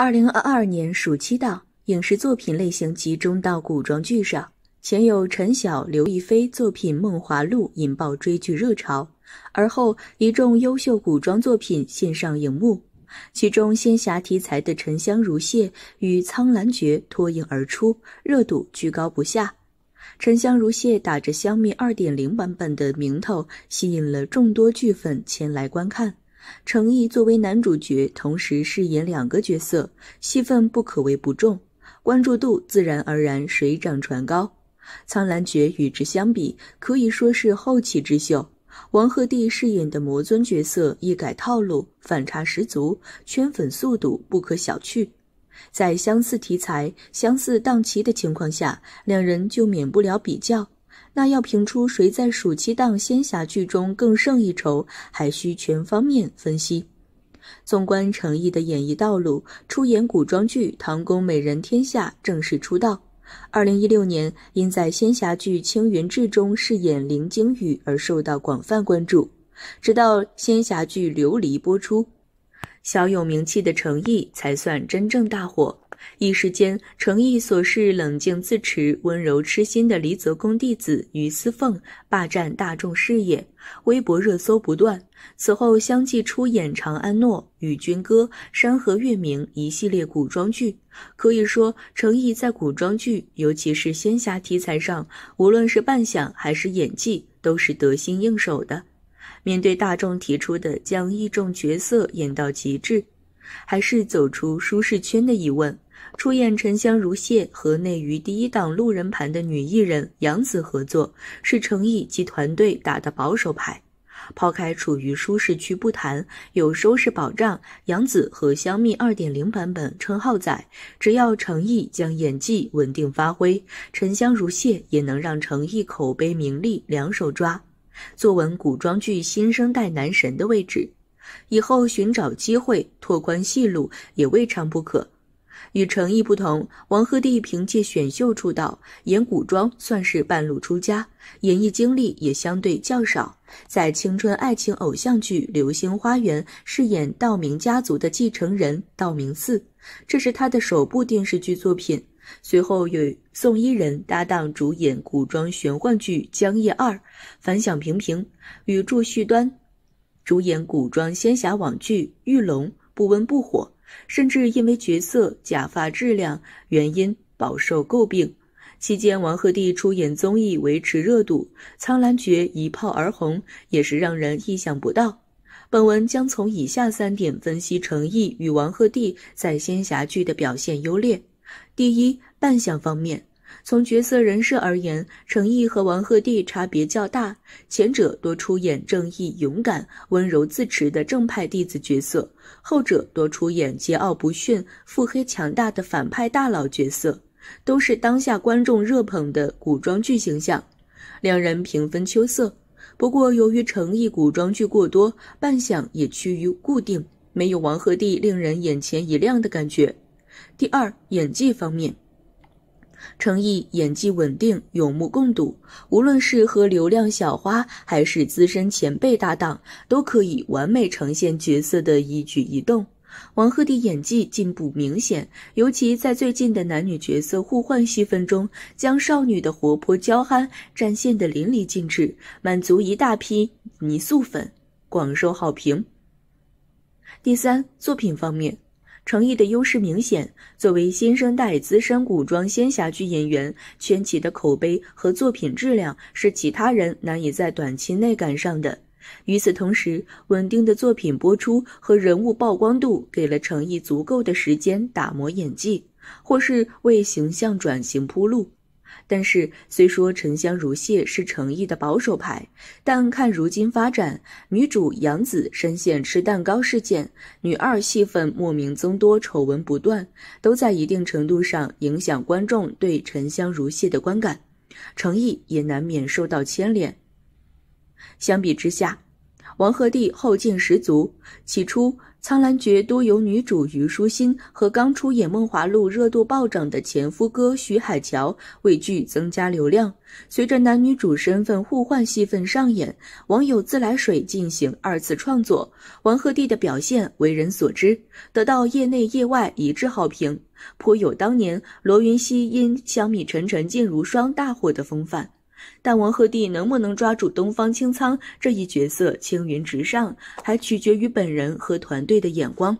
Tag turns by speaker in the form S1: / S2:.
S1: 二零二二年暑期档，影视作品类型集中到古装剧上。前有陈晓、刘亦菲作品《梦华录》引爆追剧热潮，而后一众优秀古装作品线上荧幕，其中仙侠题材的《沉香如屑》与《苍兰诀》脱颖而出，热度居高不下。《沉香如屑》打着香蜜二点零版本的名头，吸引了众多剧粉前来观看。程毅作为男主角，同时饰演两个角色，戏份不可谓不重，关注度自然而然水涨船高。苍兰诀与之相比，可以说是后起之秀。王鹤棣饰演的魔尊角色一改套路，反差十足，圈粉速度不可小觑。在相似题材、相似档期的情况下，两人就免不了比较。那要评出谁在暑期档仙侠剧中更胜一筹，还需全方面分析。纵观程毅的演艺道路，出演古装剧《唐宫美人天下》正式出道。二零一六年，因在仙侠剧《青云志》中饰演林惊羽而受到广泛关注。直到仙侠剧《琉璃》播出，小有名气的程毅才算真正大火。一时间，诚毅所饰冷静自持、温柔痴心的离泽宫弟子于思凤霸占大众视野，微博热搜不断。此后，相继出演《长安诺》《与君歌》《山河月明》一系列古装剧，可以说，诚毅在古装剧，尤其是仙侠题材上，无论是扮相还是演技，都是得心应手的。面对大众提出的将一众角色演到极致，还是走出舒适圈的疑问。出演《沉香如屑》和内娱第一档路人盘的女艺人杨紫合作，是成意及团队打的保守牌。抛开处于舒适区不谈，有收视保障，杨紫和香蜜二点零版本称号在，只要成意将演技稳定发挥，《沉香如屑》也能让成意口碑名利两手抓，坐稳古装剧新生代男神的位置。以后寻找机会拓宽戏路也未尝不可。与成毅不同，王鹤棣凭借选秀出道，演古装算是半路出家，演艺经历也相对较少。在青春爱情偶像剧《流星花园》饰演道明家族的继承人道明寺，这是他的首部电视剧作品。随后与宋伊人搭档主演古装玄幻剧《将夜二》，反响平平；与祝绪端主演古装仙侠网剧《玉龙》，不温不火。甚至因为角色假发质量原因饱受诟病。期间，王鹤棣出演综艺维持热度，苍兰诀一炮而红，也是让人意想不到。本文将从以下三点分析程毅与王鹤棣在仙侠剧的表现优劣：第一，扮相方面。从角色人设而言，程毅和王鹤棣差别较大。前者多出演正义、勇敢、温柔、自持的正派弟子角色，后者多出演桀骜不驯、腹黑强大的反派大佬角色，都是当下观众热捧的古装剧形象。两人平分秋色。不过，由于成毅古装剧过多，扮相也趋于固定，没有王鹤棣令人眼前一亮的感觉。第二，演技方面。诚意演技稳定，有目共睹。无论是和流量小花还是资深前辈搭档，都可以完美呈现角色的一举一动。王鹤棣演技进步明显，尤其在最近的男女角色互换戏份中，将少女的活泼娇憨展现得淋漓尽致，满足一大批泥塑粉，广受好评。第三，作品方面。成毅的优势明显。作为新生代资深古装仙侠剧演员，圈起的口碑和作品质量是其他人难以在短期内赶上的。与此同时，稳定的作品播出和人物曝光度，给了成毅足够的时间打磨演技，或是为形象转型铺路。但是，虽说沉香如屑是诚意的保守派，但看如今发展，女主杨紫深陷吃蛋糕事件，女二戏份莫名增多，丑闻不断，都在一定程度上影响观众对沉香如屑的观感，诚意也难免受到牵连。相比之下，王鹤棣后劲十足。起初，《苍兰诀》多由女主虞书欣和刚出演《梦华录》热度暴涨的前夫哥徐海乔为剧增加流量。随着男女主身份互换，戏份上演，网友自来水进行二次创作。王鹤棣的表现为人所知，得到业内业外一致好评，颇有当年罗云熙因《香蜜沉沉烬如霜》大火的风范。但王鹤棣能不能抓住东方青苍这一角色青云直上，还取决于本人和团队的眼光。